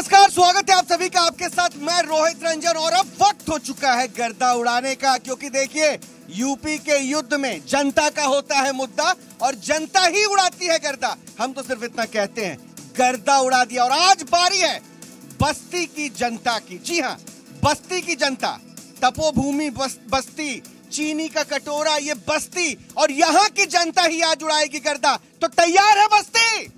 नमस्कार स्वागत है आप सभी का आपके साथ मैं रोहित रंजन और अब वक्त हो चुका है गर्दा उड़ाने का क्योंकि देखिए यूपी के युद्ध में जनता का होता है मुद्दा और जनता ही उड़ाती है गर्दा हम तो सिर्फ इतना कहते हैं गर्दा उड़ा दिया और आज बारी है बस्ती की जनता की जी हाँ बस्ती की जनता तपोभूमि बस, बस्ती चीनी का कटोरा ये बस्ती और यहाँ की जनता ही आज उड़ाएगी गर्दा तो तैयार है बस्ती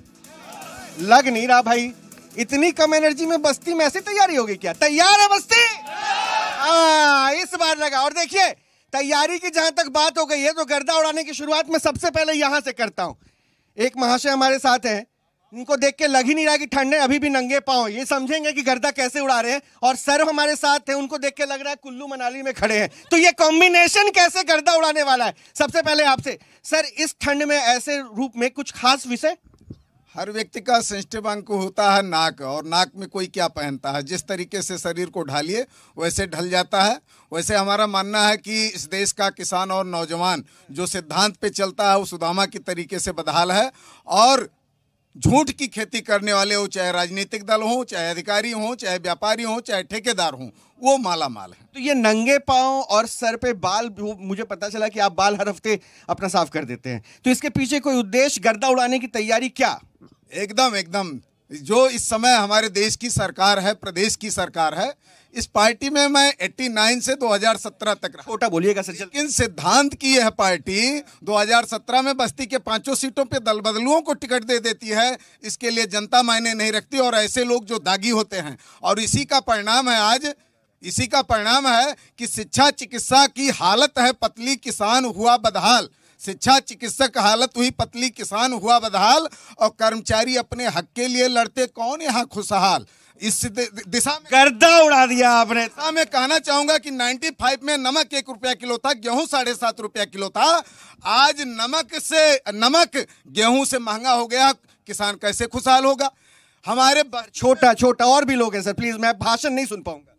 लग नहीं रहा भाई इतनी कम एनर्जी में बस्ती में ऐसी तैयारी होगी क्या तैयार है बस्ती आ, हाँ, इस बार लगा और देखिए तैयारी की जहां तक बात हो गई है तो गर्दा उड़ाने की शुरुआत में सबसे पहले यहां से करता हूं एक महाशय हमारे साथ हैं उनको देख के लग ही नहीं रहा कि ठंड है अभी भी नंगे पाओ ये समझेंगे कि गर्दा कैसे उड़ा रहे हैं और सर हमारे साथ थे उनको देख के लग रहा है कुल्लू मनाली में खड़े हैं तो ये कॉम्बिनेशन कैसे गर्दा उड़ाने वाला है सबसे पहले आपसे सर इस ठंड में ऐसे रूप में कुछ खास विषय हर व्यक्ति का सेंसिटिव अंक होता है नाक और नाक में कोई क्या पहनता है जिस तरीके से शरीर को ढालिए वैसे ढल जाता है वैसे हमारा मानना है कि इस देश का किसान और नौजवान जो सिद्धांत पे चलता है वो सुदामा के तरीके से बदहाल है और झूठ की खेती करने वाले हो चाहे राजनीतिक दल हो चाहे अधिकारी हो चाहे व्यापारी हो चाहे ठेकेदार हो वो माला माल है तो ये नंगे पाओ और सर पे बाल मुझे पता चला कि आप बाल हर हफ्ते अपना साफ कर देते हैं तो इसके पीछे कोई उद्देश्य गर्दा उड़ाने की तैयारी क्या एकदम एकदम जो इस समय हमारे देश की सरकार है प्रदेश की सरकार है इस पार्टी में मैं 89 से 2017 तक रहा छोटा बोलिएगा सर लेकिन सिद्धांत की यह पार्टी 2017 में बस्ती के पांचों सीटों पे बदलुओं को टिकट दे देती है इसके लिए जनता मायने नहीं रखती और ऐसे लोग जो दागी होते हैं और इसी का परिणाम है आज इसी का परिणाम है कि शिक्षा चिकित्सा की हालत है पतली किसान हुआ बदहाल शिक्षा चिकित्सक हालत हुई पतली किसान हुआ बदहाल और कर्मचारी अपने हक के लिए लड़ते कौन यहाँ खुशहाल इस दिशा में गर्दा उड़ा दिया आपने मैं कहना चाहूंगा कि 95 में नमक एक रुपया किलो था गेहूं साढ़े सात रुपया किलो था आज नमक से नमक गेहूं से महंगा हो गया किसान कैसे खुशहाल होगा हमारे छोटा छोटा और भी लोग हैं सर प्लीज मैं भाषण नहीं सुन पाऊंगा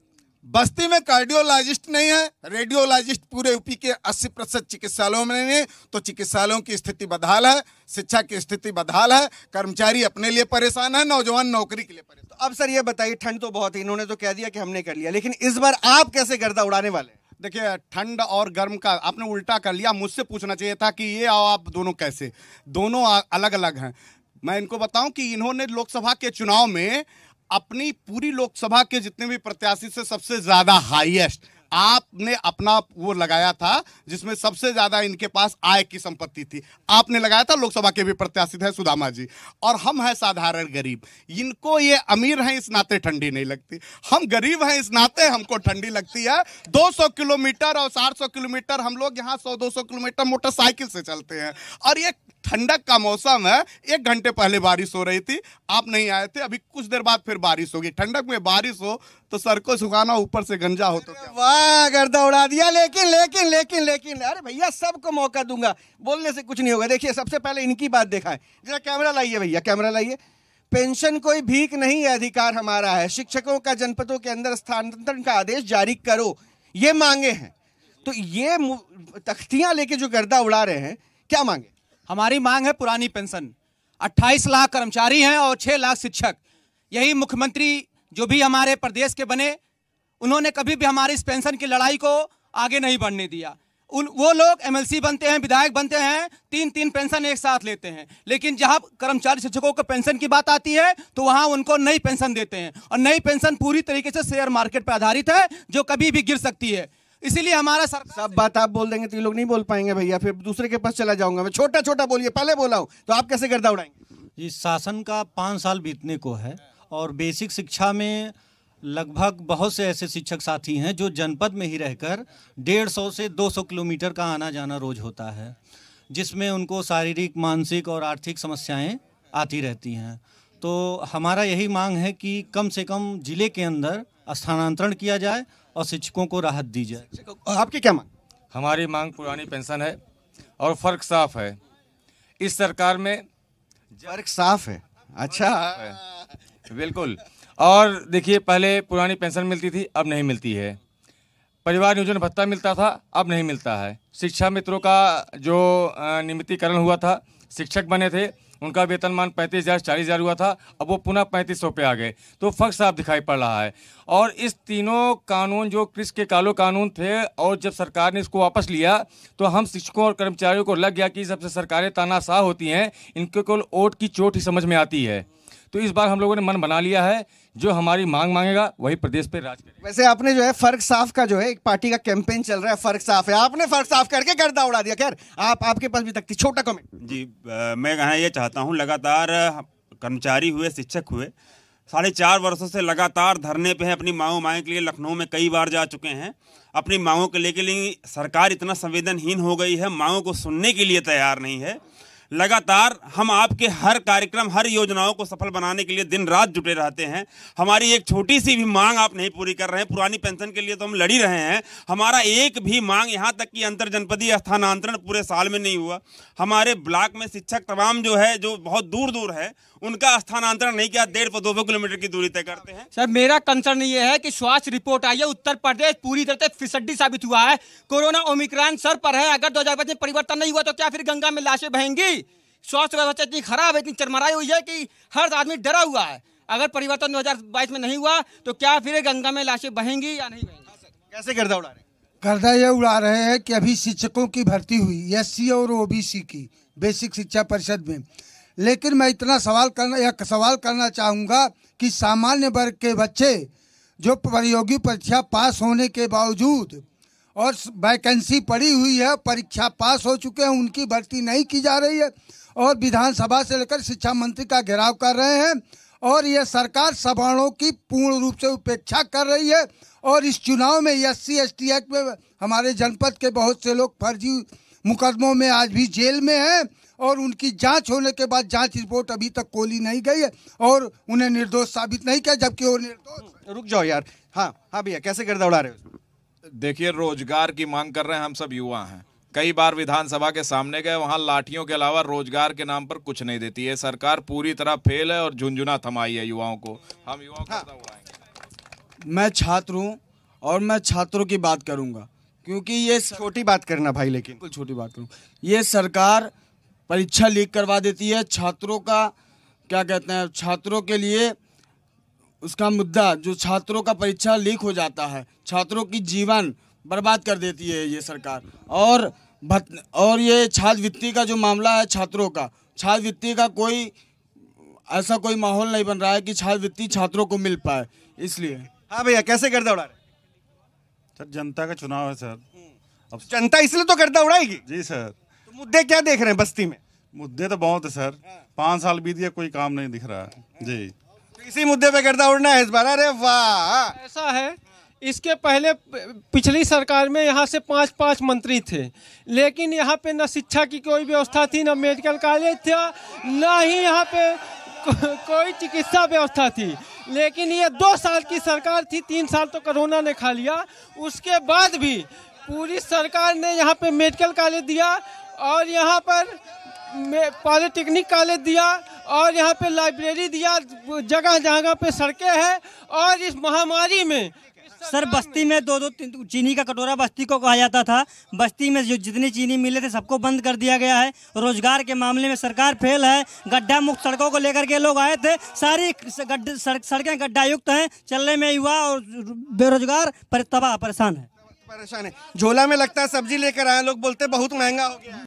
बस्ती में कार्डियोलॉजिस्ट नहीं है रेडियोलॉजिस्ट पूरे यूपी के 80 प्रतिशत चिकित्सालयों में नहीं है तो चिकित्सालयों की स्थिति बदहाल है शिक्षा की स्थिति बदहाल है कर्मचारी अपने लिए परेशान है नौजवान नौकरी के लिए परेशान तो अब सर ये बताइए ठंड तो बहुत है इन्होंने तो कह दिया कि हमने कर लिया लेकिन इस बार आप कैसे गर्दा उड़ाने वाले देखिए ठंड और गर्म का आपने उल्टा कर लिया मुझसे पूछना चाहिए था कि ये आओ आप दोनों कैसे दोनों अलग अलग हैं मैं इनको बताऊं कि इन्होंने लोकसभा के चुनाव में अपनी पूरी लोकसभा के जितने भी प्रत्याशी से सबसे ज्यादा हाईएस्ट आपने अपना वो लगाया था जिसमें सबसे ज्यादा इनके पास आय की संपत्ति थी आपने लगाया था लोकसभा के भी प्रत्याशित है सुदामा जी और हम हैं साधारण गरीब इनको ये अमीर हैं इस नाते ठंडी नहीं लगती हम गरीब हैं इस नाते हमको ठंडी लगती है 200 किलोमीटर और 400 किलोमीटर हम लोग यहाँ 100-200 किलोमीटर मोटरसाइकिल से चलते हैं और ये ठंडक का मौसम है एक घंटे पहले बारिश हो रही थी आप नहीं आए थे अभी कुछ देर बाद फिर बारिश होगी ठंडक में बारिश हो तो सर को सुखाना ऊपर से गंजा हो तो वाह गर्दा उड़ा दिया लेकिन लेकिन लेकिन लेकिन अरे भैया सबको मौका दूंगा बोलने से कुछ नहीं होगा देखिए सबसे पहले इनकी बात देखा है जरा कैमरा लाइए भैया कैमरा लाइए पेंशन कोई भीख नहीं है अधिकार हमारा है शिक्षकों का जनपदों के अंदर स्थानांतरण का आदेश जारी करो ये मांगे हैं तो ये तख्तियां लेके जो गर्दा उड़ा रहे हैं क्या मांगे हमारी मांग है पुरानी पेंशन 28 लाख कर्मचारी हैं और 6 लाख शिक्षक यही मुख्यमंत्री जो भी हमारे प्रदेश के बने उन्होंने कभी भी हमारी इस पेंशन की लड़ाई को आगे नहीं बढ़ने दिया उन वो लोग एमएलसी बनते हैं विधायक बनते हैं तीन तीन पेंशन एक साथ लेते हैं लेकिन जहां कर्मचारी शिक्षकों को पेंशन की बात आती है तो वहां उनको नई पेंशन देते हैं और नई पेंशन पूरी तरीके से शेयर मार्केट पर आधारित है जो कभी भी गिर सकती है इसीलिए हमारा सर सब बात आप बोल देंगे तो ये लोग नहीं बोल पाएंगे भैया फिर दूसरे के पास चला जाऊंगा मैं छोटा छोटा बोलिए पहले बोला हूँ तो आप कैसे गर्दा उड़ाएंगे जी शासन का पाँच साल बीतने को है और बेसिक शिक्षा में लगभग बहुत से ऐसे शिक्षक साथी हैं जो जनपद में ही रहकर डेढ़ सौ से दो सौ किलोमीटर का आना जाना रोज होता है जिसमें उनको शारीरिक मानसिक और आर्थिक समस्याएं आती रहती हैं तो हमारा यही मांग है कि कम से कम ज़िले के अंदर स्थानांतरण किया जाए और शिक्षकों को राहत दी जाए आपकी क्या मांग हमारी मांग पुरानी पेंशन है और फ़र्क साफ है इस सरकार में फ़र्क साफ है अच्छा बिल्कुल और देखिए पहले पुरानी पेंशन मिलती थी अब नहीं मिलती है परिवार नियोजन भत्ता मिलता था अब नहीं मिलता है शिक्षा मित्रों का जो नियमितीकरण हुआ था शिक्षक बने थे उनका वेतनमान पैंतीस हज़ार चालीस हज़ार हुआ था अब वो पुनः पैंतीस सौ पे आ गए तो फ़र्क साफ दिखाई पड़ रहा है और इस तीनों कानून जो कृषि के कालो कानून थे और जब सरकार ने इसको वापस लिया तो हम शिक्षकों और कर्मचारियों को लग गया कि सबसे सरकारें तानाशाह होती हैं इनके को वोट की चोट ही समझ में आती है तो इस बार हम लोगों ने मन बना लिया है जो हमारी मांग मांगेगा वही प्रदेश पे राज करेगा वैसे आपने जो है फर्क साफ का जो है एक पार्टी का कैंपेन चल रहा है फर्क साफ है आपने फर्क साफ करके गर्दा उड़ा दिया खैर आप आपके पास भी तकती छोटा कमेंट जी मैं कहा ये चाहता हूँ लगातार कर्मचारी हुए शिक्षक हुए साढ़े चार वर्षों से लगातार धरने पे हैं अपनी माओ माए के लिए लखनऊ में कई बार जा चुके हैं अपनी माओ के लेके लिए सरकार इतना संवेदनहीन हो गई है माओ को सुनने के लिए तैयार नहीं है लगातार हम आपके हर कार्यक्रम हर योजनाओं को सफल बनाने के लिए दिन रात जुटे रहते हैं हमारी एक छोटी सी भी मांग आप नहीं पूरी कर रहे हैं पुरानी पेंशन के लिए तो हम लड़ी रहे हैं हमारा एक भी मांग यहाँ तक कि अंतर जनपदीय स्थानांतरण पूरे साल में नहीं हुआ हमारे ब्लॉक में शिक्षक तमाम जो है जो बहुत दूर दूर है उनका स्थानांतरण नहीं किया डेढ़ दो सौ किलोमीटर की दूरी तय करते हैं सर मेरा कंसर्न ये है कि स्वास्थ्य रिपोर्ट आई है उत्तर प्रदेश पूरी तरह से फिसड्डी साबित हुआ है कोरोना ओमिक्रॉन सर पर है अगर दो में परिवर्तन नहीं हुआ तो क्या फिर गंगा में लाशें बहेंगी स्वास्थ्य व्यवस्था इतनी खराब है इतनी चरमराई हुई है कि हर आदमी डरा हुआ है अगर परिवर्तन 2022 में नहीं हुआ तो क्या फिर गंगा में लाशें बहेंगी या नहीं बहेंगी कैसे गर्दा उड़ा रहे गर्दा ये उड़ा रहे हैं कि अभी शिक्षकों की भर्ती हुई एस और ओ की बेसिक शिक्षा परिषद में लेकिन मैं इतना सवाल करना या सवाल करना चाहूँगा कि सामान्य वर्ग के बच्चे जो प्रतियोगी परीक्षा पास होने के बावजूद और वैकेंसी पड़ी हुई है परीक्षा पास हो चुके हैं उनकी भर्ती नहीं की जा रही है और विधानसभा से लेकर शिक्षा मंत्री का घेराव कर रहे हैं और यह सरकार सवर्णों की पूर्ण रूप से उपेक्षा कर रही है और इस चुनाव में एस सी एक्ट में हमारे जनपद के बहुत से लोग फर्जी मुकदमों में आज भी जेल में हैं और उनकी जांच होने के बाद जांच रिपोर्ट अभी तक खोली नहीं गई है और उन्हें निर्दोष साबित नहीं किया जबकि वो निर्दोष हम्म, रुक जाओ यार हाँ हाँ भैया कैसे गर्दा उड़ा रहे हो देखिए रोजगार की मांग कर रहे हैं हम सब युवा हैं कई बार विधानसभा के सामने गए वहां लाठियों के अलावा रोजगार के नाम पर कुछ नहीं देती है सरकार पूरी तरह फेल है और झुंझुना थमाई है युवाओं को हम युवाओं हाँ। को मैं छात्र हूँ और मैं छात्रों की बात करूंगा क्योंकि ये छोटी बात करना भाई लेकिन बिल्कुल छोटी बात करूँ ये सरकार परीक्षा लीक करवा देती है छात्रों का क्या कहते हैं छात्रों के लिए उसका मुद्दा जो छात्रों का परीक्षा लीक हो जाता है छात्रों की जीवन बर्बाद कर देती है ये सरकार और भत, और ये छात्रवृत्ति का जो मामला है छात्रों का छात्रवृत्ति का कोई ऐसा कोई माहौल नहीं बन रहा है कि छात्रवृत्ति छात्रों को मिल पाए इसलिए हाँ भैया कैसे गर्दा उड़ा रहे सर जनता का चुनाव है सर अब हम्म। जनता इसलिए तो गर्दा उड़ाएगी जी सर तो मुद्दे क्या देख रहे हैं बस्ती में मुद्दे तो बहुत है सर हाँ। पाँच साल बीत गया कोई काम नहीं दिख रहा है जी तो इसी मुद्दे पे गर्दा उड़ना है इस बार अरे वाह ऐसा है इसके पहले पिछली सरकार में यहाँ से पाँच पाँच मंत्री थे लेकिन यहाँ पे न शिक्षा की कोई व्यवस्था थी न मेडिकल कॉलेज था न ही यहाँ पे को, कोई चिकित्सा व्यवस्था थी लेकिन ये दो साल की सरकार थी तीन साल तो कोरोना ने खा लिया उसके बाद भी पूरी सरकार ने यहाँ पे मेडिकल कॉलेज दिया और यहाँ पर पॉलिटेक्निक कॉलेज दिया और यहाँ पे लाइब्रेरी दिया जगह जगह पे सड़कें हैं और इस महामारी में सर बस्ती में दो दो चीनी का कटोरा बस्ती को कहा जाता था बस्ती में जो जितनी चीनी मिले थे सबको बंद कर दिया गया है रोजगार के मामले में सरकार फेल है गड्ढा मुक्त सड़कों को लेकर के लोग आए थे सारी सड़कें गड्ढा युक्त हैं चलने में युवा और बेरोजगार पर तबाह परेशान है परेशान है झोला में लगता है सब्जी लेकर आए लोग बोलते बहुत महंगा हो गया